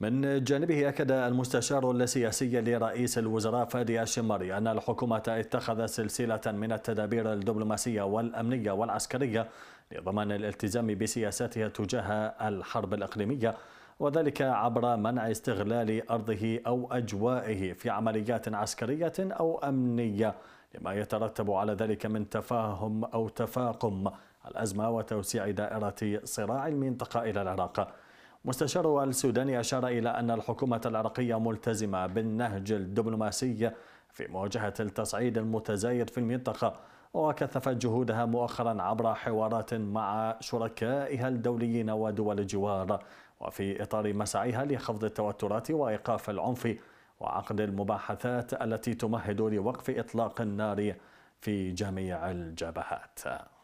من جانبه أكد المستشار السياسي لرئيس الوزراء فادي الشمري أن الحكومة اتخذت سلسلة من التدابير الدبلوماسية والأمنية والعسكرية لضمان الالتزام بسياساتها تجاه الحرب الإقليمية وذلك عبر منع استغلال أرضه أو أجوائه في عمليات عسكرية أو أمنية لما يترتب على ذلك من تفاهم أو تفاقم الأزمة وتوسيع دائرة صراع المنطقة إلى العراق مستشار السوداني أشار إلى أن الحكومة العراقية ملتزمة بالنهج الدبلوماسي في مواجهة التصعيد المتزايد في المنطقة وكثفت جهودها مؤخرا عبر حوارات مع شركائها الدوليين ودول الجوار وفي إطار مسعيها لخفض التوترات وإيقاف العنف وعقد المباحثات التي تمهد لوقف إطلاق النار في جميع الجبهات